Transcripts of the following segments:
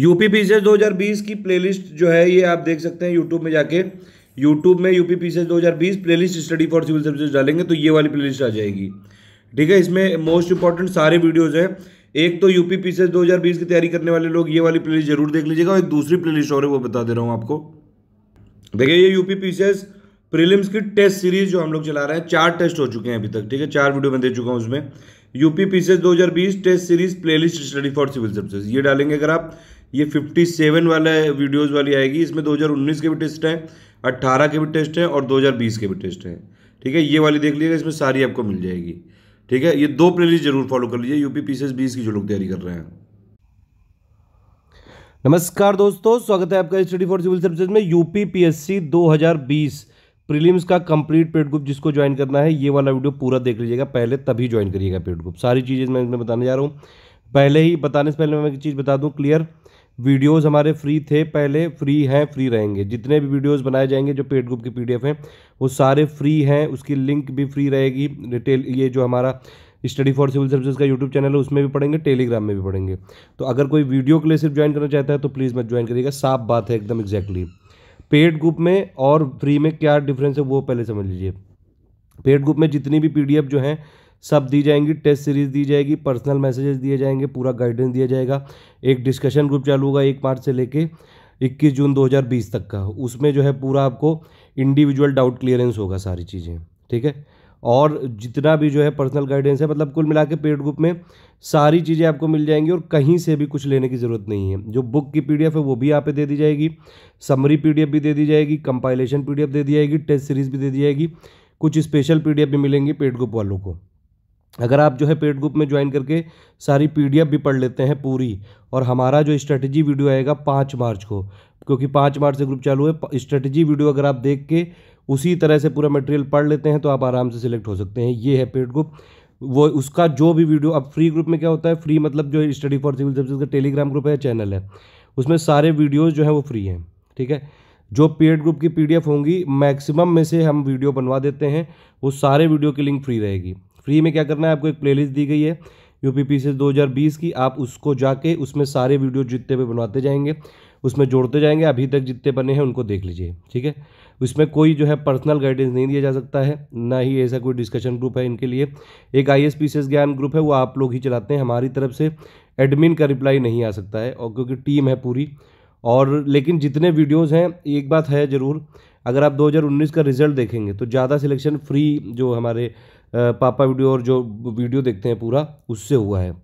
UP pieces 2020 की playlist जो है ये आप देख सकते हैं यूट्यूब में जाके यूट्यूब में यूपी बीस 2020 playlist study for civil services डालेंगे तो ये वाली प्लेलिस्ट आ जाएगी ठीक है इसमें मोस्ट इंपॉर्टेंट सारे वीडियोज़ हैं एक तो यूपी हजार 2020 की तैयारी करने वाले लोग ये वाली लिस्ट जरूर देख लीजिएगा और एक दूसरी लिस्ट और है वो बता दे रहा हूँ आपको देखिए ये यूपी पीसेज प्रिलिम्स की टेस्ट सीरीज जो हम लोग चला रहे हैं चार टेस्ट हो चुके हैं अभी तक ठीक है चार वीडियो मैं दे चुका हूँ उसमें यूपी हजार 2020 test series playlist study for civil services ये डालेंगे अगर आप ये 57 वाला वीडियोज़ वाली आएगी इसमें 2019 के भी टेस्ट हैं 18 के भी टेस्ट हैं और 2020 के भी टेस्ट हैं ठीक है ये वाली देख लीजिएगा इसमें सारी आपको मिल जाएगी ठीक है ये दो प्लेलिस्ट जरूर फॉलो कर लीजिए यूपी पी बीस की जो लोग तैयारी कर रहे हैं नमस्कार दोस्तों स्वागत है आपका स्टडी फॉर सिविल सर्विसेज में यूपी पीएससी 2020 प्रीलिम्स का कंप्लीट पेड ग्रुप जिसको ज्वाइन करना है ये वाला वीडियो पूरा देख लीजिएगा पहले तभी ज्वाइन करिएगा पेड ग्रुप सारी चीज़ें मैं इसमें बताने जा रहा हूँ पहले ही बताने से पहले मैं एक चीज़ बता दूँ क्लियर वीडियोस हमारे फ्री थे पहले फ्री हैं फ्री रहेंगे जितने भी वीडियोस बनाए जाएंगे जो पेड ग्रुप की पीडीएफ हैं वो सारे फ्री हैं उसकी लिंक भी फ्री रहेगी डिटेल ये जो हमारा स्टडी फॉर सिविल सर्विसेज का यूट्यूब चैनल है उसमें भी पढ़ेंगे टेलीग्राम में भी पढ़ेंगे तो अगर कोई वीडियो के लिए सिर्फ ज्वाइन करना चाहता है तो प्लीज़ मत ज्वाइन करिएगा साफ बात है एकदम एग्जैक्टली पेड ग्रुप में और फ्री में क्या डिफरेंस है वो पहले समझ लीजिए पेड ग्रुप में जितनी भी पी जो हैं सब दी जाएंगी टेस्ट सीरीज़ दी जाएगी पर्सनल मैसेजेस दिए जाएंगे पूरा गाइडेंस दिया जाएगा एक डिस्कशन ग्रुप चालू होगा एक मार्च से लेके 21 जून 2020 तक का उसमें जो है पूरा आपको इंडिविजुअल डाउट क्लियरेंस होगा सारी चीज़ें ठीक है और जितना भी जो है पर्सनल गाइडेंस है मतलब कुल मिला के पेड ग्रुप में सारी चीज़ें आपको मिल जाएंगी और कहीं से भी कुछ लेने की ज़रूरत नहीं है जो बुक की पीडीएफ है वो भी यहाँ पे दे दी जाएगी समरी पीडीएफ भी दे दी जाएगी कंपाइलेशन पीडीएफ दे दी जाएगी टेस्ट सीरीज़ भी दे दी जाएगी कुछ स्पेशल पीडीएफ भी मिलेंगी पेड ग्रुप वालों को अगर आप जो है पेड ग्रुप में ज्वाइन करके सारी पी भी पढ़ लेते हैं पूरी और हमारा जो स्ट्रेटजी वीडियो आएगा पाँच मार्च को क्योंकि पाँच मार्च से ग्रुप चालू है स्ट्रेटजी वीडियो अगर आप देख के उसी तरह से पूरा मटेरियल पढ़ लेते हैं तो आप आराम से सिलेक्ट हो सकते हैं ये है पेड ग्रुप वो उसका जो भी वीडियो अब फ्री ग्रुप में क्या होता है फ्री मतलब जो स्टडी फॉर सिविल सर्विस का टेलीग्राम ग्रुप है चैनल है उसमें सारे वीडियोज़ जो हैं वो फ्री हैं ठीक है जो पेड ग्रुप की पीडीएफ होंगी मैक्सिमम में से हम वीडियो बनवा देते हैं वो सारे वीडियो की लिंक फ्री रहेगी फ्री में क्या करना है आपको एक प्लेलिस्ट दी गई है यू पी पी की आप उसको जाके उसमें सारे वीडियो जितने भी बनवाते जाएंगे उसमें जोड़ते जाएंगे अभी तक जितने बने हैं उनको देख लीजिए ठीक है उसमें कोई जो है पर्सनल गाइडेंस नहीं दिया जा सकता है ना ही ऐसा कोई डिस्कशन ग्रुप है इनके लिए एक आई एस पी ज्ञान ग्रुप है वो आप लोग ही चलाते हैं हमारी तरफ से एडमिन का रिप्लाई नहीं आ सकता है और क्योंकि टीम है पूरी और लेकिन जितने वीडियोज़ हैं एक बात है ज़रूर अगर आप 2019 का रिज़ल्ट देखेंगे तो ज़्यादा सिलेक्शन फ्री जो हमारे पापा वीडियो और जो वीडियो देखते हैं पूरा उससे हुआ है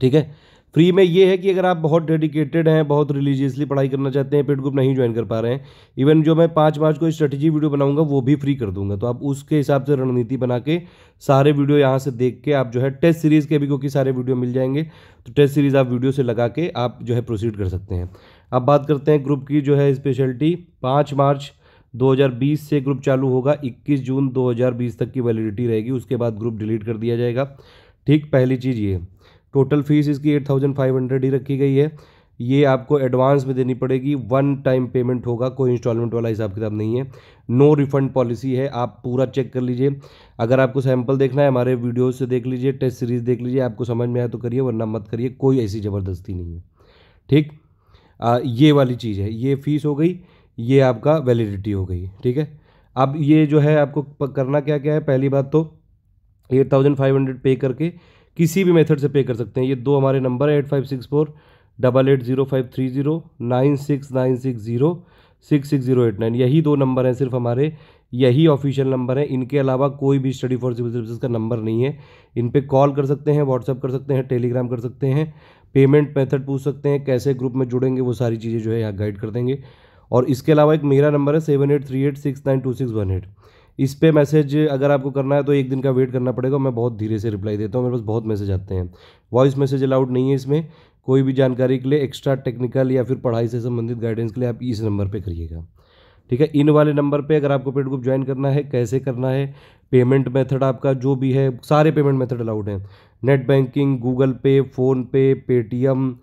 ठीक है फ्री में ये है कि अगर आप बहुत डेडिकेटेड हैं बहुत रिलीजियसली पढ़ाई करना चाहते हैं पेड ग्रुप नहीं ज्वाइन कर पा रहे हैं इवन जो मैं पाँच मार्च को स्ट्रेटजी वीडियो बनाऊंगा वो भी फ्री कर दूंगा तो आप उसके हिसाब से रणनीति बना के सारे वीडियो यहाँ से देख के आप जो है टेस्ट सीरीज़ के भी क्योंकि सारे वीडियो मिल जाएंगे तो टेस्ट सीरीज़ आप वीडियो से लगा के आप जो है प्रोसीड कर सकते हैं अब बात करते हैं ग्रुप की जो है स्पेशलिटी पाँच मार्च 2020 से ग्रुप चालू होगा 21 जून 2020 तक की वैलिडिटी रहेगी उसके बाद ग्रुप डिलीट कर दिया जाएगा ठीक पहली चीज़ ये टोटल फीस इसकी 8500 ही रखी गई है ये आपको एडवांस में देनी पड़ेगी वन टाइम पेमेंट होगा कोई इंस्टॉलमेंट वाला हिसाब किताब नहीं है नो रिफंड पॉलिसी है आप पूरा चेक कर लीजिए अगर आपको सैंपल देखना है हमारे वीडियोज से देख लीजिए टेस्ट सीरीज़ देख लीजिए आपको समझ में आया तो करिए वरना मत करिए कोई ऐसी ज़बरदस्ती नहीं है ठीक आ, ये वाली चीज़ है ये फीस हो गई ये आपका वैलिडिटी हो गई ठीक है अब ये जो है आपको करना क्या क्या है पहली बात तो एट थाउजेंड फाइव हंड्रेड पे करके किसी भी मेथड से पे कर सकते हैं ये दो हमारे नंबर है eight five six four double eight zero five three zero nine six nine six zero six six zero eight nine यही दो नंबर हैं सिर्फ हमारे यही ऑफिशियल नंबर है इनके अलावा कोई भी स्टडी फॉर सिविल सर्विसेज का नंबर नहीं है इन पर कॉल कर सकते हैं व्हाट्सअप कर सकते हैं टेलीग्राम कर सकते हैं पेमेंट मेथड पूछ सकते हैं कैसे ग्रुप में जुड़ेंगे वो सारी चीज़ें जो है यहाँ गाइड कर देंगे और इसके अलावा एक मेरा नंबर है seven eight three eight six nine two six one eight इस पर मैसेज अगर आपको करना है तो एक दिन का वेट करना पड़ेगा मैं बहुत धीरे से रिप्लाई देता हूँ मेरे पास बहुत मैसेज आते हैं वॉइस मैसेज अलाउड नहीं है इसमें कोई भी जानकारी के लिए एक्स्ट्रा टेक्निकल या फिर पढ़ाई से संबंधित गाइडेंस के लिए आप इस नंबर पर करिएगा ठीक है इन वाले नंबर पर अगर आपको पेड ग्रुप ज्वाइन करना है कैसे करना है पेमेंट मेथड आपका जो भी है सारे पेमेंट मेथड अलाउड हैं net banking Google Pay PhonePe Paytm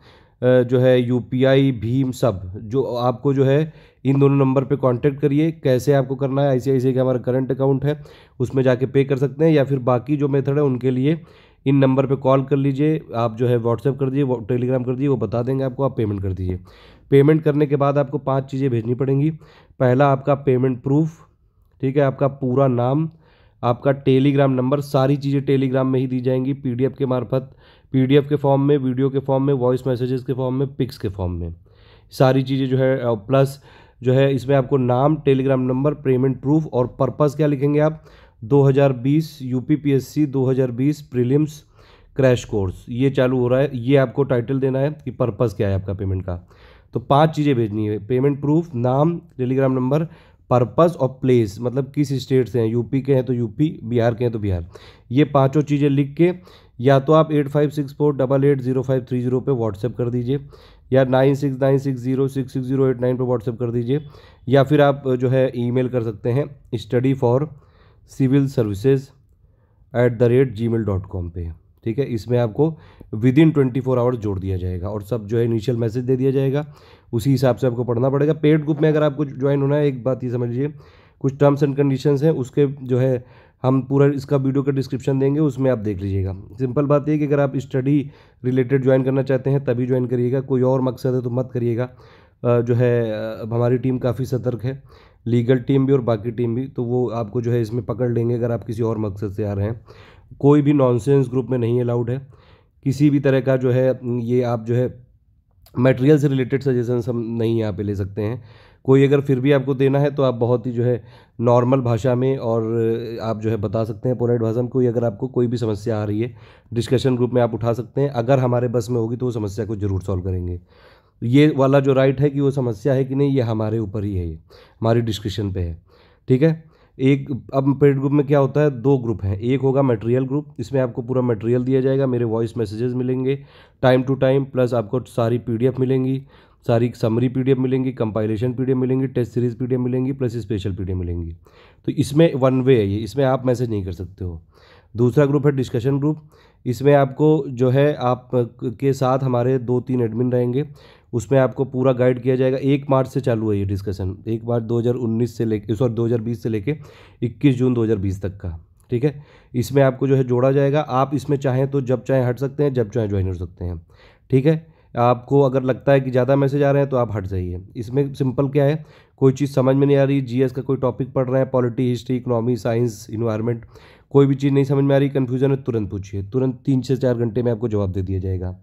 जो है यू पी आई भीम सब जो आपको जो है इन दोनों नंबर पे कांटेक्ट करिए कैसे आपको करना है ऐसे ऐसे के हमारा करंट अकाउंट है उसमें जाके पे कर सकते हैं या फिर बाकी जो मेथड है उनके लिए इन नंबर पे कॉल कर लीजिए आप जो है व्हाट्सएप कर दीजिए टेलीग्राम कर दीजिए वो बता देंगे आपको आप पेमेंट कर दीजिए पेमेंट करने के बाद आपको पाँच चीज़ें भेजनी पड़ेंगी पहला आपका पेमेंट प्रूफ ठीक है आपका पूरा नाम आपका टेलीग्राम नंबर सारी चीज़ें टेलीग्राम में ही दी जाएंगी पीडीएफ के मार्फत पी के फॉर्म में वीडियो के फॉर्म में वॉइस मैसेजेस के फॉर्म में पिक्स के फॉर्म में सारी चीज़ें जो है प्लस जो है इसमें आपको नाम टेलीग्राम नंबर पेमेंट प्रूफ और पर्पज़ क्या लिखेंगे आप 2020 यूपीपीएससी 2020 प्रीलिम्स क्रैश कोर्स ये चालू हो रहा है ये आपको टाइटल देना है कि पर्पज़ क्या है आपका पेमेंट का तो पांच चीज़ें भेजनी है पेमेंट प्रूफ नाम टेलीग्राम नंबर पर्पज़ और प्लेस मतलब किस स्टेट से हैं यूपी के हैं तो यूपी बिहार के हैं तो बिहार ये पाँचों चीज़ें लिख के या तो आप eight five six four double eight zero five three zero पर व्हाट्सएप कर दीजिए या nine six nine six zero six six zero eight nine पर व्हाट्सएप कर दीजिए या फिर आप जो है ईमेल कर सकते हैं study for civil services at the rate Gmail dot com पर ठीक है इसमें आपको within twenty four hours जोड़ दिया जाएगा और सब जो है इनिशियल मैसेज दे दिया जाएगा उसी हिसाब से आपको पढ़ना पड़ेगा पेड ग्रुप में अगर आपको ज्वाइन होना है एक बात ये समझ लीजिए कुछ टर्म्स एंड कंडीशंस हैं उसके जो है हम पूरा इसका वीडियो का डिस्क्रिप्शन देंगे उसमें आप देख लीजिएगा सिंपल बात यह कि अगर आप स्टडी रिलेटेड ज्वाइन करना चाहते हैं तभी ज्वाइन करिएगा कोई और मकसद है तो मत करिएगा जो है हमारी टीम काफ़ी सतर्क है लीगल टीम भी और बाकी टीम भी तो वो आपको जो है इसमें पकड़ लेंगे अगर आप किसी और मकसद से आ रहे हैं कोई भी नॉनसेंस ग्रुप में नहीं अलाउड है किसी भी तरह का जो है ये आप जो है मटेरियल से रिलेटेड सजेशन हम नहीं यहाँ पे ले सकते हैं कोई अगर फिर भी आपको देना है तो आप बहुत ही जो है नॉर्मल भाषा में और आप जो है बता सकते हैं पोलाइट भाषा में कोई अगर आपको कोई भी समस्या आ रही है डिस्कशन ग्रुप में आप उठा सकते हैं अगर हमारे बस में होगी तो वो समस्या को ज़रूर सॉल्व करेंगे ये वाला जो राइट है कि वो समस्या है कि नहीं ये हमारे ऊपर ही है ये हमारी डिस्कशन पे है ठीक है एक अब पेड ग्रुप में क्या होता है दो ग्रुप हैं एक होगा मटेरियल ग्रुप इसमें आपको पूरा मटेरियल दिया जाएगा मेरे वॉइस मैसेजेस मिलेंगे टाइम टू टाइम प्लस आपको सारी पीडीएफ मिलेंगी सारी समरी पी मिलेंगी कंपाइलेशन पी मिलेंगी टेस्ट सीरीज़ पी मिलेंगी प्लस स्पेशल पी मिलेंगी तो इसमें वन वे है ये इसमें आप मैसेज नहीं कर सकते हो दूसरा ग्रुप है डिस्कशन ग्रुप इसमें आपको जो है आप के साथ हमारे दो तीन एडमिन रहेंगे उसमें आपको पूरा गाइड किया जाएगा एक मार्च से चालू है ये डिस्कशन एक मार्च 2019 से लेके सॉरी हज़ार से लेके 21 जून 2020 तक का ठीक है इसमें आपको जो है जोड़ा जाएगा आप इसमें चाहें तो जब चाहें हट सकते हैं जब चाहें ज्वाइन हो सकते हैं ठीक है आपको अगर लगता है कि ज़्यादा मैसेज आ रहे हैं तो आप हट जाइए इसमें सिंपल क्या है कोई चीज़ समझ में नहीं आ रही जीएस का कोई टॉपिक पढ़ रहे हैं polity history economy science environment कोई भी चीज़ नहीं समझ में आ रही कन्फ्यूजन है तुरंत पूछिए तुरंत तीन से चार घंटे में आपको जवाब दे दिया जाएगा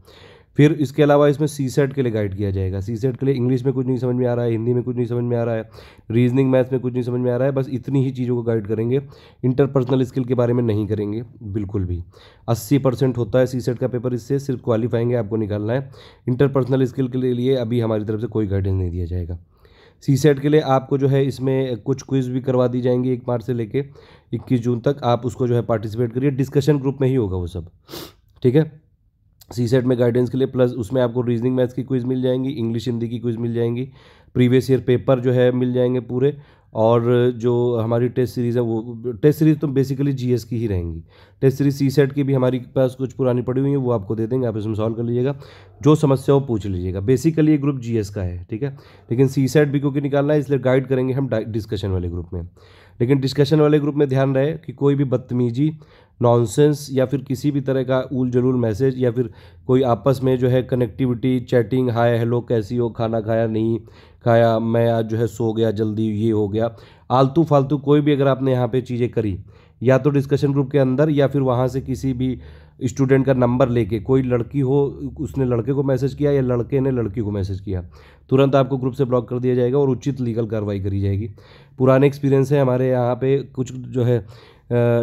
फिर इसके अलावा इसमें सी सेट के लिए गाइड किया जाएगा सी सेट के लिए इंग्लिश में कुछ नहीं समझ में आ रहा है हिंदी में कुछ नहीं समझ में आ रहा है रीजनिंग मैथ्स में कुछ नहीं समझ में आ रहा है बस इतनी ही चीज़ों को गाइड करेंगे इंटरपर्सनल स्किल के बारे में नहीं करेंगे बिल्कुल भी अस्सी परसेंट होता है सी सेट का पेपर इससे सिर्फ क्वालिफाइंग है आपको निकालना है इंटरपर्सनल स्किल के लिए अभी हमारी तरफ से कोई गाइडेंस नहीं दिया जाएगा सी सेट के लिए आपको जो है इसमें कुछ क्विज़ भी करवा दी जाएंगी एक मार्च से लेके 21 जून तक आप उसको जो है पार्टिसिपेट करिए डिस्कशन ग्रुप में ही होगा वो सब ठीक है सी सेट में गाइडेंस के लिए प्लस उसमें आपको रीजनिंग मैथ्स की क्विज़ मिल जाएंगी इंग्लिश हिंदी की क्विज़ मिल जाएंगी प्रीवियस ईयर पेपर जो है मिल जाएंगे पूरे और जो हमारी टेस्ट सीरीज़ है वो टेस्ट सीरीज़ तो बेसिकली जीएस की ही रहेंगी टेस्ट सीरीज सी सेट की भी हमारी पास कुछ पुरानी पड़ी हुई है वो आपको दे देंगे आप इसमें सॉल्व कर लीजिएगा जो समस्या हो पूछ लीजिएगा बेसिकली ये ग्रुप जीएस का है ठीक है लेकिन सी सेट भी क्योंकि निकालना है इसलिए गाइड करेंगे हम डिस्कशन वाले ग्रुप में लेकिन डिस्कशन वाले ग्रुप में ध्यान रहे कि कोई भी बदतमीजी नॉनसेंस या फिर किसी भी तरह का उल जलूल मैसेज या फिर कोई आपस में जो है कनेक्टिविटी चैटिंग हाय हेलो कैसी हो खाना खाया नहीं खाया मैं आज जो है सो गया जल्दी ये हो गया आलतू फालतू कोई भी अगर आपने यहाँ पे चीज़ें करी या तो डिस्कशन ग्रुप के अंदर या फिर वहाँ से किसी भी स्टूडेंट का नंबर लेके कोई लड़की हो उसने लड़के को मैसेज किया या लड़के ने लड़की को मैसेज किया तुरंत आपको ग्रुप से ब्लॉक कर दिया जाएगा और उचित लीगल कार्रवाई करी जाएगी पुराने एक्सपीरियंस है हमारे यहाँ पे कुछ जो है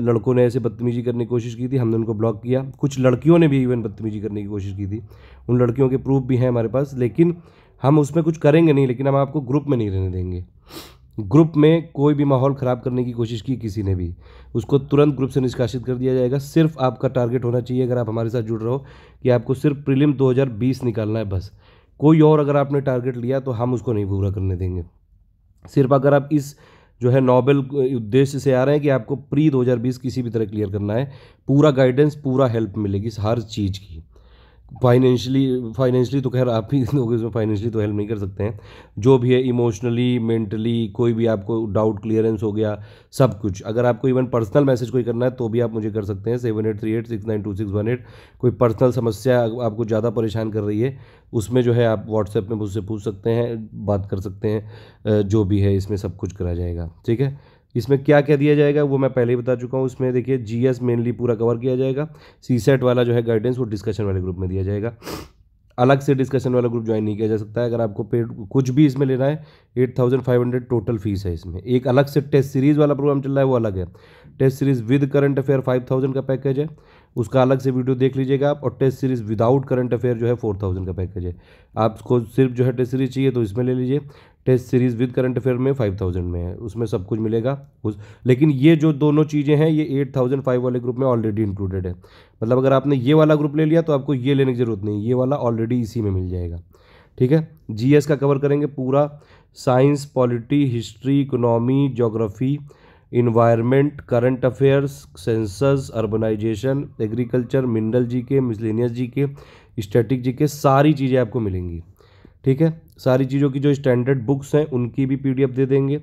लड़कों ने ऐसे बदतमीजी करने की कोशिश की थी हमने उनको ब्लॉक किया कुछ लड़कियों ने भी इवन बदतमीजी करने की कोशिश की थी उन लड़कियों के प्रूफ भी हैं हमारे पास लेकिन हम उसमें कुछ करेंगे नहीं लेकिन हम आपको ग्रुप में नहीं रहने देंगे ग्रुप में कोई भी माहौल ख़राब करने की कोशिश की किसी ने भी उसको तुरंत ग्रुप से निष्कासित कर दिया जाएगा सिर्फ आपका टारगेट होना चाहिए अगर आप हमारे साथ जुड़ रहे हो कि आपको सिर्फ प्रीलिम 2020 निकालना है बस कोई और अगर आपने टारगेट लिया तो हम उसको नहीं पूरा करने देंगे सिर्फ अगर आप इस जो है नॉबल उद्देश्य से आ रहे हैं कि आपको प्री 2020 किसी भी तरह क्लियर करना है पूरा गाइडेंस पूरा हेल्प मिलेगी हर चीज़ की फाइनेंशियली फाइनेंशियली तो खैर आप ही लोग इसमें फाइनेंशियली तो हेल्प नहीं कर सकते हैं जो भी है इमोशनली मेंटली कोई भी आपको डाउट क्लियरेंस हो गया सब कुछ अगर आपको इवन पर्सनल मैसेज कोई करना है तो भी आप मुझे कर सकते हैं seven eight three eight six nine two six one eight कोई पर्सनल समस्या आपको ज़्यादा परेशान कर रही है उसमें जो है आप व्हाट्सएप में मुझसे पूछ सकते हैं बात कर सकते हैं जो भी है इसमें सब कुछ करा जाएगा ठीक है इसमें क्या क्या दिया जाएगा वो मैं पहले ही बता चुका हूँ उसमें देखिए जीएस मेनली पूरा कवर किया जाएगा सी सेट वाला जो है गाइडेंस वो डिस्कशन वाले ग्रुप में दिया जाएगा अलग से डिस्कशन वाला ग्रुप ज्वाइन नहीं किया जा सकता है अगर आपको पेड कुछ भी इसमें लेना है eight thousand five hundred total fees है इसमें एक अलग से टेस्ट सीरीज़ वाला प्रोग्राम चल रहा है वो अलग है test series with current affair five thousand का पैकेज है उसका अलग से वीडियो देख लीजिएगा आप और test series without current affair जो है फोर थाउजेंड का पैकेज है आपको सिर्फ जो है टेस्ट सीरीज़ चाहिए तो इसमें ले लीजिए test series with current affair में फाइव थाउजेंड में है उसमें सब कुछ मिलेगा उस लेकिन ये जो दोनों चीज़ें हैं ये एट थाउजेंड फाइव वाले ग्रुप में ऑलरेडी इंक्लूडेड है मतलब अगर आपने ये वाला ग्रुप ले लिया तो आपको ये लेने की ज़रूरत नहीं ये वाला ऑलरेडी इसी में मिल जाएगा ठीक है जी का कवर करेंगे पूरा science polity history economy geography environment current affairs census urbanisation agriculture mineral G K miscellaneous जी के स्टैटिक जी के सारी चीज़ें आपको मिलेंगी ठीक है सारी चीज़ों की जो स्टैंडर्ड बुक्स हैं उनकी भी पी दे देंगे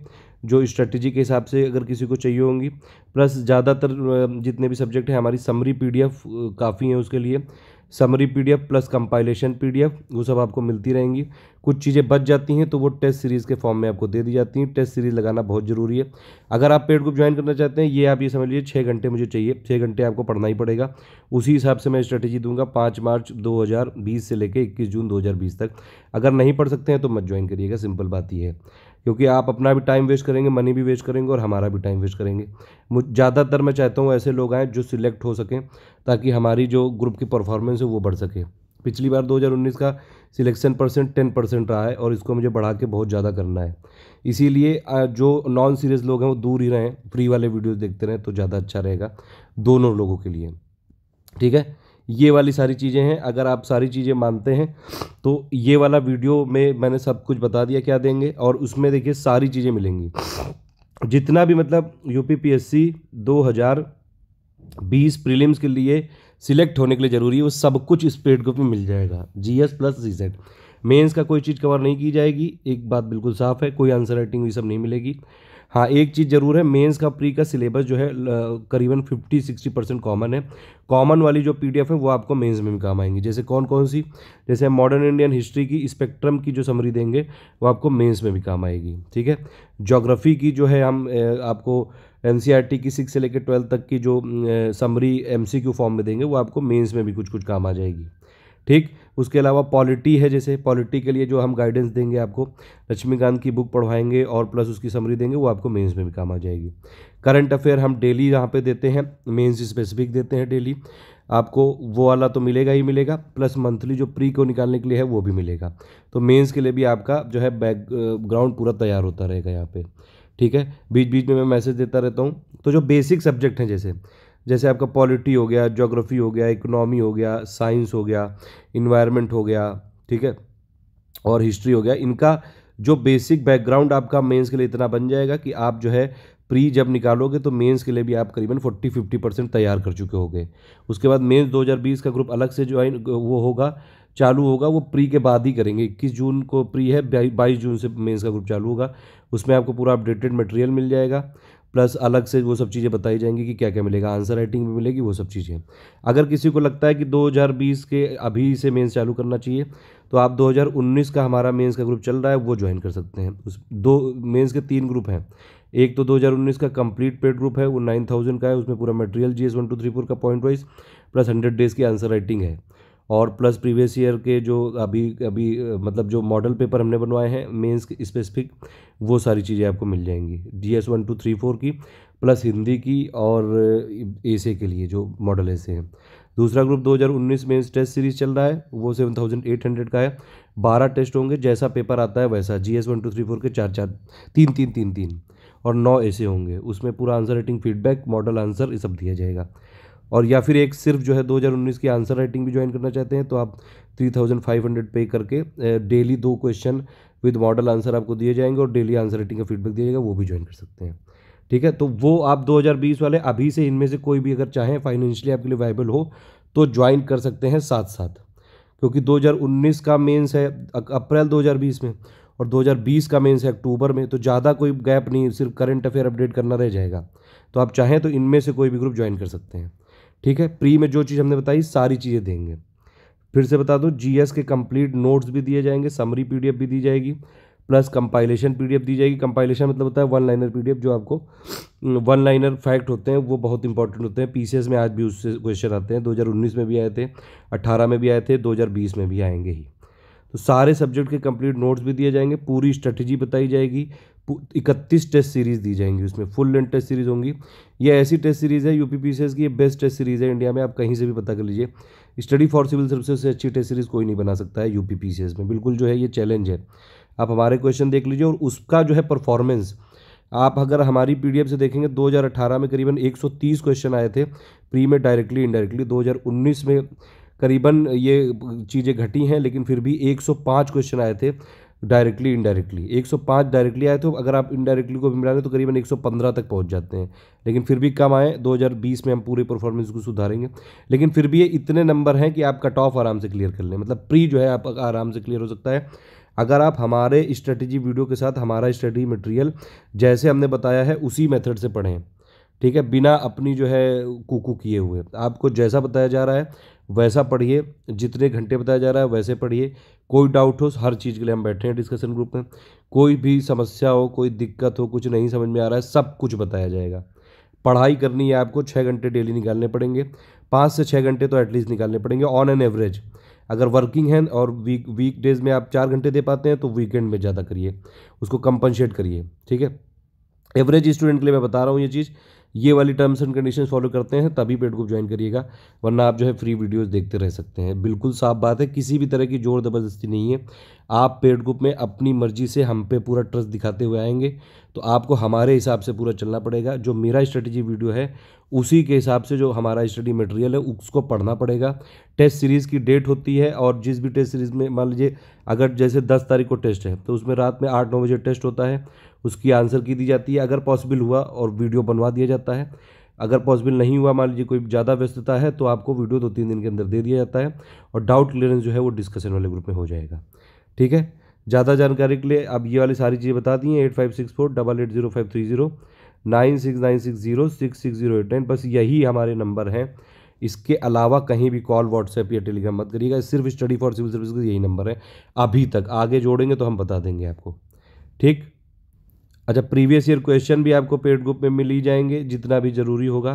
जो स्ट्रेटजी के हिसाब से अगर किसी को चाहिए होंगी प्लस ज़्यादातर जितने भी सब्जेक्ट हैं हमारी समरी पीडीएफ काफ़ी हैं उसके लिए summary PDF plus compilation PDF वो सब आपको मिलती रहेंगी कुछ चीज़ें बच जाती हैं तो वो टेस्ट सीरीज़ के फॉर्म में आपको दे दी जाती हैं टेस्ट सीरीज़ लगाना बहुत ज़रूरी है अगर आप पेड ग्रुप ज्वाइन करना चाहते हैं ये आप ये समझ लीजिए छः घंटे मुझे चाहिए छः घंटे आपको पढ़ना ही पड़ेगा उसी हिसाब से मैं स्ट्रेटेजी दूंगा पाँच मार्च दो से लेकर इक्कीस जून दो तक अगर नहीं पढ़ सकते हैं तो मत ज्वाइन करिएगा सिंपल बात यह है क्योंकि आप अपना भी टाइम वेस्ट करेंगे मनी भी वेस्ट करेंगे और हमारा भी टाइम वेस्ट करेंगे मुझ ज़्यादातर मैं चाहता हूँ ऐसे लोग आएँ जो सिलेक्ट हो सकें ताकि हमारी जो ग्रुप की परफॉर्मेंस है वो बढ़ सके पिछली बार 2019 का सिलेक्शन परसेंट टेन परसेंट रहा है और इसको मुझे बढ़ा के बहुत ज़्यादा करना है इसीलिए जो नॉन सीरियस लोग हैं वो दूर ही रहें फ्री वाले वीडियोज़ देखते रहें तो ज़्यादा अच्छा रहेगा दोनों लोगों के लिए ठीक है ये वाली सारी चीज़ें हैं अगर आप सारी चीज़ें मानते हैं तो ये वाला वीडियो में मैंने सब कुछ बता दिया क्या देंगे और उसमें देखिए सारी चीज़ें मिलेंगी जितना भी मतलब U P P S C दो हज़ार बीस प्रीलिम्स के लिए सिलेक्ट होने के लिए ज़रूरी है वो सब कुछ इस पेड ग्रुप में मिल जाएगा G S plus G set mains का कोई चीज़ कवर नहीं की जाएगी एक बात बिल्कुल साफ है कोई आंसर राइटिंग ये सब नहीं मिलेगी हाँ एक चीज़ ज़रूर है मेंस का प्री का सिलेबस जो है करीबन 50 60 परसेंट कॉमन है कॉमन वाली जो पीडीएफ है वो आपको मेंस में भी काम आएंगी जैसे कौन कौन सी जैसे मॉडर्न इंडियन हिस्ट्री की स्पेक्ट्रम की जो समरी देंगे वो आपको मेंस में भी काम आएगी ठीक है जोग्राफ़ी की जो है हम आपको एन e की सिक्स से लेकर ट्वेल्थ तक की जो समरी एम फॉर्म में देंगे वो आपको मेन्स में भी कुछ कुछ काम आ जाएगी ठीक उसके अलावा पॉलिटी है जैसे पॉलिटी के लिए जो हम गाइडेंस देंगे आपको लक्ष्मीकांत की बुक पढ़वाएंगे और प्लस उसकी समरी देंगे वो आपको मेंस में भी काम आ जाएगी करंट अफेयर हम डेली यहाँ पे देते हैं मेंस स्पेसिफिक देते हैं डेली आपको वो वाला तो मिलेगा ही मिलेगा प्लस मंथली जो प्री को निकालने के लिए है वो भी मिलेगा तो मेन्स के लिए भी आपका जो है बैक ग्राउंड पूरा तैयार होता रहेगा यहाँ पर ठीक है बीच बीच में मैं मैसेज देता रहता हूँ तो जो बेसिक सब्जेक्ट हैं जैसे जैसे आपका पॉलिटी हो गया जोग्राफ़ी हो गया इकोनॉमी हो गया साइंस हो गया इन्वायरमेंट हो गया ठीक है और हिस्ट्री हो गया इनका जो बेसिक बैकग्राउंड आपका मेंस के लिए इतना बन जाएगा कि आप जो है प्री जब निकालोगे तो मेंस के लिए भी आप करीबन 40 50 परसेंट तैयार कर चुके होंगे उसके बाद मेंस 2020 का ग्रुप अलग से ज्वाइन वो होगा चालू होगा वो प्री के बाद ही करेंगे इक्कीस जून को प्री है बाईस जून से मेंस का ग्रुप चालू होगा उसमें आपको पूरा अपडेटेड मटेरियल मिल जाएगा प्लस अलग से वो सब चीज़ें बताई जाएंगी कि क्या क्या मिलेगा आंसर राइटिंग भी मिलेगी वो सब चीज़ें अगर किसी को लगता है कि 2020 के अभी से मेंस चालू करना चाहिए तो आप 2019 का हमारा मेंस का ग्रुप चल रहा है वो ज्वाइन कर सकते हैं उस दो मेंस के तीन ग्रुप हैं एक तो 2019 का कंप्लीट पेड ग्रुप है वो नाइन का है उसमें पूरा material G S one two three four का point wise plus hundred days की आंसर राइटिंग है और प्लस प्रीवियस ईयर के जो अभी अभी मतलब जो मॉडल पेपर हमने बनवाए हैं मेंस स्पेसिफिक वो सारी चीज़ें आपको मिल जाएंगी G S one two three four की प्लस हिंदी की और से के लिए जो मॉडल ऐसे हैं दूसरा ग्रुप 2019 में टेस्ट सीरीज चल रहा है वो 7800 का है बारह टेस्ट होंगे जैसा पेपर आता है वैसा G S one two three four के चार चार तीन तीन तीन तीन और नौ ऐसे होंगे उसमें पूरा answer writing feedback model answer ये सब दिया जाएगा और या फिर एक सिर्फ जो है 2019 की आंसर राइटिंग भी ज्वाइन करना चाहते हैं तो आप 3500 पे करके डेली दो क्वेश्चन विद मॉडल आंसर आपको दिए जाएंगे और डेली आंसर राइटिंग का फीडबैक दिया जाएगा वो भी ज्वाइन कर सकते हैं ठीक है तो वो आप 2020 वाले अभी से इनमें से कोई भी अगर चाहें फाइनेंशियली आपके लिए वाइबल हो तो ज्वाइन कर सकते हैं साथ साथ क्योंकि 2019 का मेंस है अप्रैल 2020 में और 2020 का मेंस है अक्टूबर में तो ज़्यादा कोई गैप नहीं सिर्फ करंट अफेयर अपडेट करना रह जाएगा तो आप चाहें तो इनमें से कोई भी ग्रुप ज्वाइन कर सकते हैं ठीक है प्री में जो चीज़ हमने बताई सारी चीज़ें देंगे फिर से बता दूँ जी के कंप्लीट नोट्स भी दिए जाएंगे समरी पी भी दी जाएगी प्लस कंपाइलेशन पीडीएफ दी जाएगी कंपाइलेशन मतलब होता है वन लाइनर पीडीएफ जो आपको वन लाइनर फैक्ट होते हैं वो बहुत इंपॉर्टेंट होते हैं पीसीएस में आज भी उससे क्वेश्चन आते हैं 2019 में भी आए थे 18 में भी आए थे 2020 में भी आएंगे ही तो सारे सब्जेक्ट के कंप्लीट नोट्स भी दिए जाएंगे पूरी स्ट्रेटजी बताई जाएगी इकतीस टेस्ट सीरीज़ दी जाएंगी उसमें फुल लेंथ टेस्ट सीरीज़ होंगी ये ऐसी टेस्ट सीरीज़ है यूपी पी की ये बेस्ट टेस्ट सीरीज़ है इंडिया में आप कहीं से भी पता कर लीजिए स्टडी फॉर सिविल सर्विस से अच्छी टेस्ट सीरीज़ कोई नहीं बना सकता है यूपी पी में बिल्कुल जो है ये चैलेंज है आप हमारे क्वेश्चन देख लीजिए और उसका जो है परफॉर्मेंस आप अगर हमारी पी से देखेंगे 2018 में करीबन 130 क्वेश्चन आए थे प्री में डायरेक्टली इनडायरेक्टली 2019 में करीबन ये चीज़ें घटी हैं लेकिन फिर भी 105 क्वेश्चन आए थे डायरेक्टली इनडायरेक्टली 105 डायरेक्टली आए तो अगर आप इनडायरेक्टली को भी मिला लें तो करीबन 115 तक पहुंच जाते हैं लेकिन फिर भी कम आए 2020 में हम पूरे परफॉर्मेंस को सुधारेंगे लेकिन फिर भी ये इतने नंबर हैं कि आप कट ऑफ आराम से क्लियर कर लें मतलब प्री जो है आप आराम से क्लियर हो सकता है अगर आप हमारे स्ट्रेटजी वीडियो के साथ हमारा स्ट्रेटजी मटेरियल जैसे हमने बताया है उसी मेथड से पढ़ें ठीक है बिना अपनी जो है कुकू किए हुए आपको जैसा बताया जा रहा है वैसा पढ़िए जितने घंटे बताया जा रहा है वैसे पढ़िए कोई डाउट हो हर चीज़ के लिए हम बैठे हैं डिस्कशन ग्रुप में कोई भी समस्या हो कोई दिक्कत हो कुछ नहीं समझ में आ रहा है सब कुछ बताया जाएगा पढ़ाई करनी है आपको छः घंटे डेली निकालने पड़ेंगे पाँच से छः घंटे तो एटलीस्ट निकालने पड़ेंगे ऑन एन एवरेज अगर वर्किंग हैं और वीक वीक डेज़ में आप चार घंटे दे पाते हैं तो वीकेंड में ज़्यादा करिए उसको कंपनसेट करिए ठीक है एवरेज स्टूडेंट के लिए मैं बता रहा हूँ ये चीज़ ये वाली टर्म्स एंड कंडीशन फॉलो करते हैं तभी पेड ग्रुप ज्वाइन करिएगा वरना आप जो है फ्री वीडियोस देखते रह सकते हैं बिल्कुल साफ बात है किसी भी तरह की जोर ज़बरदस्ती नहीं है आप पेड ग्रुप में अपनी मर्जी से हम पे पूरा ट्रस्ट दिखाते हुए आएंगे तो आपको हमारे हिसाब से पूरा चलना पड़ेगा जो मेरा स्ट्रेटेजी वीडियो है उसी के हिसाब से जो हमारा स्टडी मटेरियल है उसको पढ़ना पड़ेगा टेस्ट सीरीज़ की डेट होती है और जिस भी टेस्ट सीरीज़ में मान लीजिए अगर जैसे दस तारीख को टेस्ट है तो उसमें रात में आठ नौ बजे टेस्ट होता है उसकी आंसर की दी जाती है अगर पॉसिबल हुआ और वीडियो बनवा दिया जाता जाता है अगर पॉसिबल नहीं हुआ मान लीजिए कोई ज़्यादा व्यस्तता है तो आपको वीडियो दो तीन दिन के अंदर दे दिया जाता है और डाउट क्लियरेंस जो है वो डिस्कशन वाले ग्रुप में हो जाएगा ठीक है ज़्यादा जानकारी के लिए आप ये वाली सारी चीज़ें बता दी हैं eight five six four double eight zero five three zero nine six nine six zero six six zero eight nine बस यही हमारे नंबर हैं इसके अलावा कहीं भी कॉल व्हाट्सएप या टेलीग्राम मत करिएगा सिर्फ स्टडी फॉर सिविल सर्विस का यही नंबर है अभी तक आगे जोड़ेंगे तो हम बता देंगे आपको ठीक अच्छा प्रीवियस ईयर क्वेश्चन भी आपको पेड ग्रुप में मिल ही जाएंगे जितना भी ज़रूरी होगा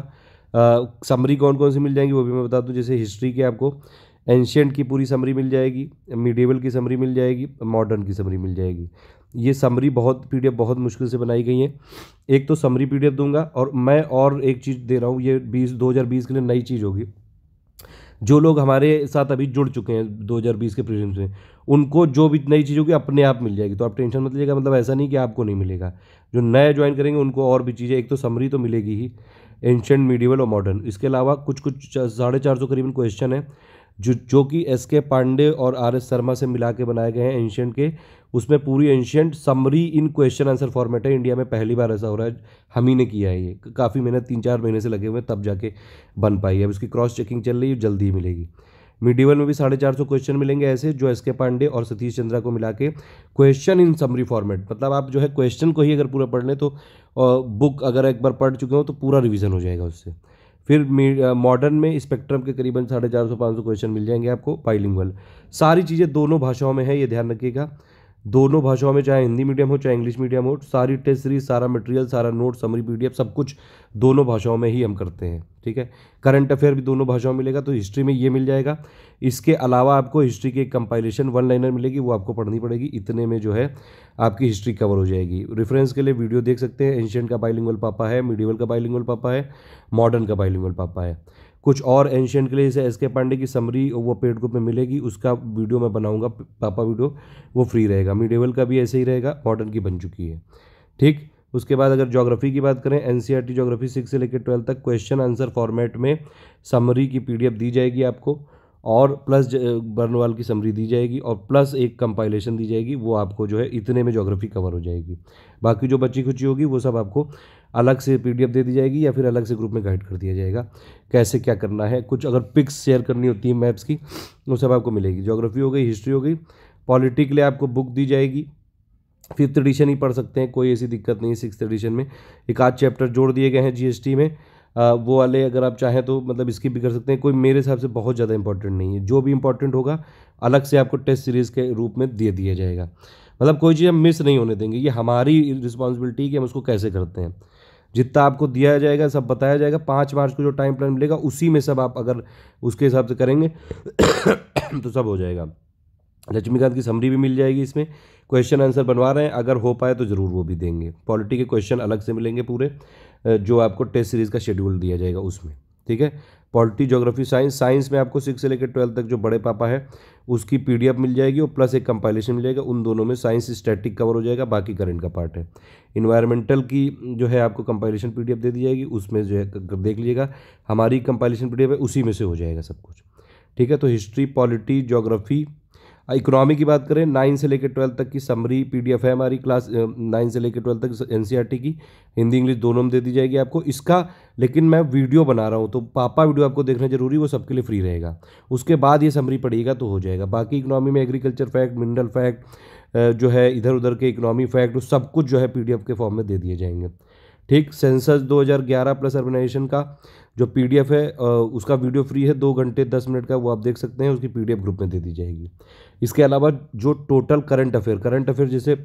समरी कौन कौन सी मिल जाएंगी वो भी मैं बता दूँ जैसे हिस्ट्री के आपको एंशियंट की पूरी समरी मिल जाएगी मीडियबल की समरी मिल जाएगी मॉडर्न की समरी मिल जाएगी ये समरी बहुत पी बहुत मुश्किल से बनाई गई है एक तो समरी पी दूंगा और मैं और एक चीज़ दे रहा हूँ ये बीस दो के लिए नई चीज़ होगी जो लोग हमारे साथ अभी जुड़ चुके हैं 2020 के प्रीलिम्स में उनको जो भी नई चीज़ होगी अपने आप मिल जाएगी तो आप टेंशन मत लीजिएगा मतलब ऐसा नहीं कि आपको नहीं मिलेगा जो नए ज्वाइन करेंगे उनको और भी चीज़ें एक तो समरी तो मिलेगी ही एंशेंट मीडिवल और मॉडर्न इसके अलावा कुछ कुछ साढ़े चार सौ करीबन क्वेश्चन है जो जो कि एस के पांडे और आर एस शर्मा से मिला के बनाए गए हैं एंशियंट के उसमें पूरी ancient summary in question answer format है इंडिया में पहली बार ऐसा हो रहा है हम ही ने किया है ये काफ़ी मेहनत तीन चार महीने से लगे हुए तब जाके बन पाई है अब उसकी क्रॉस चेकिंग चल रही है जल्दी ही मिलेगी मिडीवल में भी साढ़े चार सौ क्वेश्चन मिलेंगे ऐसे जो एस के पांडे और सतीश चंद्रा को मिला के क्वेश्चन इन समरी फॉर्मेट मतलब आप जो है क्वेश्चन को ही अगर पूरा पढ़ लें तो बुक अगर एक बार पढ़ चुके हो तो पूरा रिविज़न हो जाएगा उससे फिर मॉडर्न में स्पेक्ट्रम के करीबन साढ़े चार सौ पाँच सौ क्वेश्चन मिल जाएंगे आपको पाइलिंग सारी चीज़ें दोनों भाषाओं में है ये ध्यान रखिएगा दोनों भाषाओं में चाहे हिंदी मीडियम हो चाहे इंग्लिश मीडियम हो सारी टेस्ट सीरीज सारा मटेरियल सारा नोट समरी पी सब कुछ दोनों भाषाओं में ही हम करते हैं ठीक है करंट अफेयर भी दोनों भाषाओं में मिलेगा तो हिस्ट्री में ये मिल जाएगा इसके अलावा आपको हिस्ट्री की एक कंपाइलेशन वन लाइनर मिलेगी वो आपको पढ़नी पड़ेगी इतने में जो है आपकी हिस्ट्री कवर हो जाएगी रेफरेंस के लिए वीडियो देख सकते हैं एंशियंट का बाइलिंगल पापा है मीडिवल का बाइलिंगल पापा है मॉडर्न का बाइलिंगल पापा है कुछ और एंशियंट के लिए जैसे एस के पांडे की समरी वो पेड ग्रुप में मिलेगी उसका वीडियो मैं बनाऊंगा पापा वीडियो वो फ्री रहेगा मीडियवल का भी ऐसे ही रहेगा मॉडर्न की बन चुकी है ठीक उसके बाद अगर जोग्राफी की बात करें एन सी जोग्राफी सिक्स से लेकर ट्वेल्थ तक क्वेश्चन आंसर फॉर्मेट में समरी की पी दी जाएगी आपको और प्लस बर्नवाल की समरी दी जाएगी और प्लस एक कंपाइलेशन दी जाएगी वो आपको जो है इतने में जोग्राफी कवर हो जाएगी बाकी जो बची खुची होगी वो सब आपको अलग से पी दे दी जाएगी या फिर अलग से ग्रुप में गाइड कर दिया जाएगा कैसे क्या करना है कुछ अगर पिक्स शेयर करनी होती है मैप्स की वो सब आपको मिलेगी जोग्राफी हो गई हिस्ट्री हो गई पॉलिटिकली लिए आपको बुक दी जाएगी फिफ्थ एडिशन ही पढ़ सकते हैं कोई ऐसी दिक्कत नहीं सिक्स एडिशन में एक आध चैप्टर जोड़ दिए गए हैं जीएसटी में आ, वो वाले अगर आप चाहें तो मतलब इसकी भी कर सकते हैं कोई मेरे हिसाब से बहुत ज़्यादा इंपॉर्टेंट नहीं है जो भी इंपॉर्टेंट होगा अलग से आपको टेस्ट सीरीज़ के रूप में दे दिया जाएगा मतलब कोई चीज़ हम मिस नहीं होने देंगे ये हमारी रिस्पॉन्सिबिलिटी कि हम उसको कैसे करते हैं जितना आपको दिया जाएगा सब बताया जाएगा पाँच मार्च को जो टाइम प्लान मिलेगा उसी में सब आप अगर उसके हिसाब से करेंगे तो सब हो जाएगा लक्ष्मीकांत की समरी भी मिल जाएगी इसमें क्वेश्चन आंसर बनवा रहे हैं अगर हो पाए तो ज़रूर वो भी देंगे पॉलिटी के क्वेश्चन अलग से मिलेंगे पूरे जो आपको टेस्ट सीरीज़ का शेड्यूल दिया जाएगा उसमें ठीक है पॉलिटी जोग्राफी साइंस साइंस में आपको सिक्स से लेकर ट्वेल्थ तक जो बड़े पापा है उसकी पी मिल जाएगी और प्लस एक कंपाइलेशन मिल जाएगा उन दोनों में साइंस स्टैटिक कवर हो जाएगा बाकी करंट का पार्ट है इन्वायरमेंटल की जो है आपको कंपाइलेशन पी दे दी जाएगी उसमें जो है देख लीजिएगा हमारी कंपाइलेशन पी है उसी में से हो जाएगा सब कुछ ठीक है तो हिस्ट्री पॉलिटी जोग्राफी इकोनॉमी की बात करें नाइन से लेकर ट्वेल्थ तक की समरी पीडीएफ है हमारी क्लास नाइन से लेकर ट्वेल्थ तक एनसीईआरटी e की हिंदी इंग्लिश दोनों में दे दी जाएगी आपको इसका लेकिन मैं वीडियो बना रहा हूँ तो पापा वीडियो आपको देखना जरूरी वो सबके लिए फ्री रहेगा उसके बाद ये समरी पढ़िएगा तो हो जाएगा बाकी इकोनॉमी में एग्रीकल्चर फैक्ट मिनरल फैक्ट जो है इधर उधर के इकोनॉमी फैक्ट सब कुछ जो है पी के फॉर्म में दे दिए जाएंगे ठीक सेंसस 2011 प्लस अर्बनाइजेशन का जो पीडीएफ है उसका वीडियो फ्री है दो घंटे दस मिनट का वो आप देख सकते हैं उसकी पीडीएफ ग्रुप में दे दी जाएगी इसके अलावा जो total current affair current affair जैसे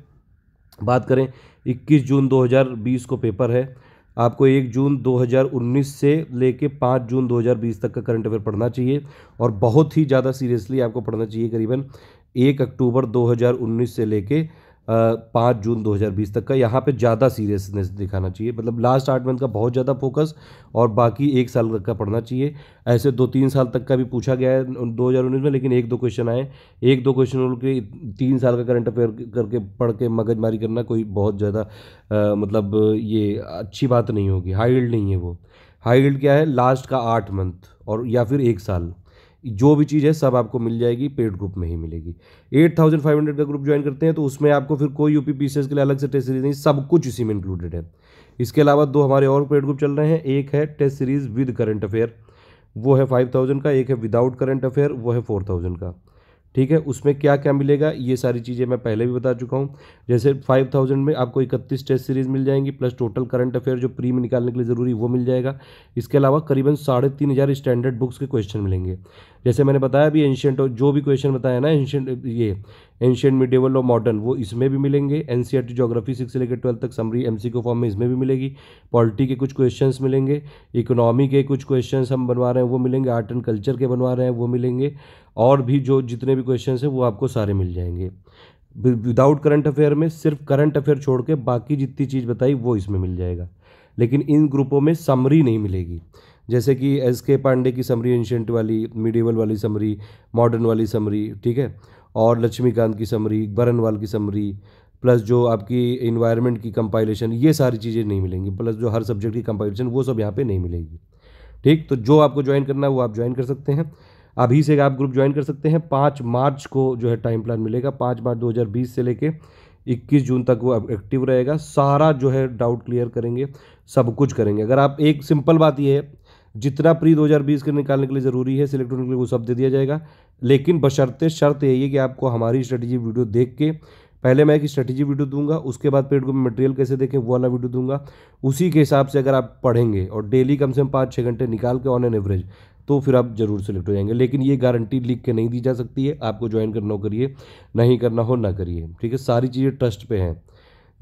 बात करें 21 जून 2020 को पेपर है आपको एक जून 2019 से लेके पाँच जून 2020 तक का करंट अफेयर पढ़ना चाहिए और बहुत ही ज़्यादा सीरियसली आपको पढ़ना चाहिए करीबन एक अक्टूबर दो से लेके पाँच जून 2020 तक का यहाँ पे ज़्यादा सीरियसनेस दिखाना चाहिए मतलब लास्ट आठ मंथ का बहुत ज़्यादा फोकस और बाकी एक साल तक का पढ़ना चाहिए ऐसे दो तीन साल तक का भी पूछा गया है दो में लेकिन एक दो क्वेश्चन आए एक दो क्वेश्चन के तीन साल का करंट अफेयर करके पढ़ के मगजमारी करना कोई बहुत ज़्यादा मतलब ये अच्छी बात नहीं होगी हाई नहीं है वो हाई क्या है लास्ट का आठ मंथ और या फिर एक साल जो भी चीज़ है सब आपको मिल जाएगी पेड ग्रुप में ही मिलेगी एट थाउजेंड फाइव हंड्रेड का ग्रुप ज्वाइन करते हैं तो उसमें आपको फिर कोई यूपी पी के लिए अलग से टेस्ट सीरीज नहीं सब कुछ इसी में इंक्लूडेड है इसके अलावा दो हमारे और पेड ग्रुप चल रहे हैं एक है test series with current affair वो है फाइव थाउजेंड का एक है विदाउट करंट अफेयर वो है फोर थाउजेंड का ठीक है उसमें क्या क्या मिलेगा ये सारी चीज़ें मैं पहले भी बता चुका हूँ जैसे फाइव थाउजेंड में आपको इकतीस टेस्ट सीरीज़ मिल जाएंगी प्लस टोटल करंट अफेयर जो प्री में निकालने के लिए ज़रूरी वो मिल जाएगा इसके अलावा करीबन साढ़े तीन हज़ार स्टैंडर्ड बुक्स के क्वेश्चन मिलेंगे जैसे मैंने बताया अभी एंशियंट और जो भी क्वेश्चन बताया ना एंशियंट ये एंशियंट मिडेवल और मॉडर्न वो इसमें भी मिलेंगे N C R T geography six से लेकर ट्वेल्थ तक समरी एम सी फॉर्म में इसमें भी मिलेगी पॉलिटी के कुछ क्वेश्चंस मिलेंगे इकोनॉमी के कुछ क्वेश्चंस हम बनवा रहे हैं वो मिलेंगे आर्ट एंड कल्चर के बनवा रहे हैं वो मिलेंगे और भी जो जितने भी क्वेश्चन हैं वो आपको सारे मिल जाएंगे विदाउट करंट अफेयर में सिर्फ करंट अफेयर छोड़ के बाकी जितनी चीज़ बताई वो इसमें मिल जाएगा लेकिन इन ग्रुपों में समरी नहीं मिलेगी जैसे कि एस के पांडे की समरी एंशंट वाली मीडियवल वाली समरी मॉडर्न वाली समरी ठीक है और लक्ष्मीकांत की समरी बरनवाल की समरी प्लस जो आपकी इन्वायरमेंट की कंपाइलेशन ये सारी चीज़ें नहीं मिलेंगी प्लस जो हर सब्जेक्ट की कंपाइलेशन वो सब यहाँ पे नहीं मिलेगी ठीक तो जो आपको ज्वाइन करना है वो आप ज्वाइन कर सकते हैं अभी से आप ग्रुप ज्वाइन कर सकते हैं पाँच मार्च को जो है टाइम प्लान मिलेगा पाँच मार्च दो से लेके 21 जून तक वो एक्टिव रहेगा सारा जो है डाउट क्लियर करेंगे सब कुछ करेंगे अगर आप एक सिंपल बात ये है जितना प्री 2020 के निकालने के लिए ज़रूरी है सिलेक्ट होने के लिए वो सब दे दिया जाएगा लेकिन बशर्ते शर्त यही है कि आपको हमारी स्ट्रेटेजी वीडियो देख के पहले मैं एक स्ट्रेटेजी वीडियो दूंगा उसके बाद पेड को मटेरियल कैसे देखें वो वाला वीडियो दूंगा उसी के हिसाब से अगर आप पढ़ेंगे और डेली कम से कम पाँच छः घंटे निकाल के ऑन एन एवरेज तो फिर आप जरूर सेलेक्ट हो जाएंगे लेकिन ये गारंटी लिख के नहीं दी जा सकती है आपको ज्वाइन करना हो करिए नहीं करना हो ना करिए ठीक है सारी चीज़ें ट्रस्ट पर हैं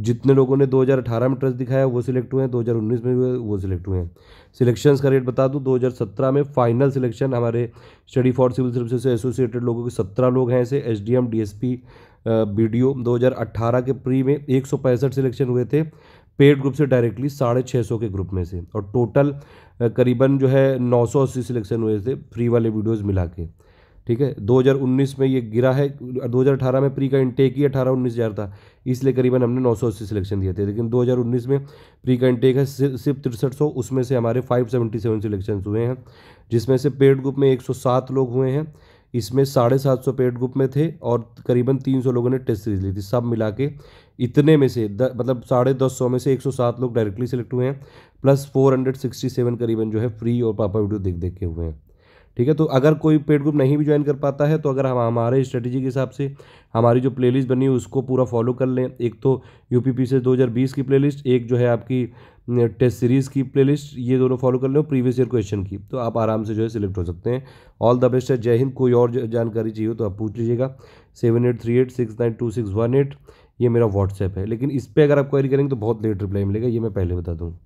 जितने लोगों ने 2018 में ट्रस्ट दिखाया वो सिलेक्ट हुए हैं 2019 में वो सिलेक्ट हुए हैं सिलेक्शन का रेट बता दूँ 2017 में फाइनल सिलेक्शन हमारे स्टडी फॉर सिविल सर्विस से एसोसिएटेड लोगों के 17 लोग हैं ऐसे S D B D O दो के प्री में एक सिलेक्शन हुए थे पेड ग्रुप से डायरेक्टली साढ़े छः सौ के ग्रुप में से और टोटल करीबन जो है नौ सौ अस्सी सिलेक्शन हुए थे फ्री वाले वीडियोज़ मिला के ठीक है 2019 में ये गिरा है 2018 में प्री का इंटेक ही अठारह उन्नीस हज़ार था इसलिए करीबन हमने नौ सौ अस्सी सिलेक्शन दिए थे लेकिन 2019 में प्री का इंटेक है सिर्फ तिरसठ सौ उसमें से हमारे 577 सिलेक्शन हुए हैं जिसमें से पेड ग्रुप में 107 लोग हुए हैं इसमें साढ़े सात सौ पेड ग्रुप में थे और करीबन तीन सौ लोगों ने टेस्ट सीरीज ली थी सब मिला के इतने में से द, मतलब साढ़े दस सौ में से एक सौ सात लोग डायरेक्टली सिलेक्ट हुए हैं plus four hundred sixty seven करीबन जो है फ्री और पापा वीडियो देख देख के हुए हैं ठीक है तो अगर कोई पेड ग्रुप नहीं भी ज्वाइन कर पाता है तो अगर हम हमारे स्ट्रेटेजी के हिसाब से हमारी जो प्लेलिस्ट बनी है उसको पूरा फॉलो कर लें एक तो यू पी पी से दो हज़ार बीस की प्लेलिस्ट एक जो है आपकी टेस्ट सीरीज़ की प्लेलिस्ट ये दोनों फॉलो कर लें प्रीवियस ईयर क्वेश्चन की तो आप आराम से जो है सिलेक्ट हो सकते हैं ऑल द बेस्ट है जय हिंद कोई और जानकारी चाहिए हो तो आप पूछ लीजिएगा seven eight three eight six nine two six one eight ये मेरा व्हाट्सएप है लेकिन इस पर अगर आप क्वारी करेंगे तो बहुत लेट रिप्लाई मिलेगा ये मैं पहले बता दूँ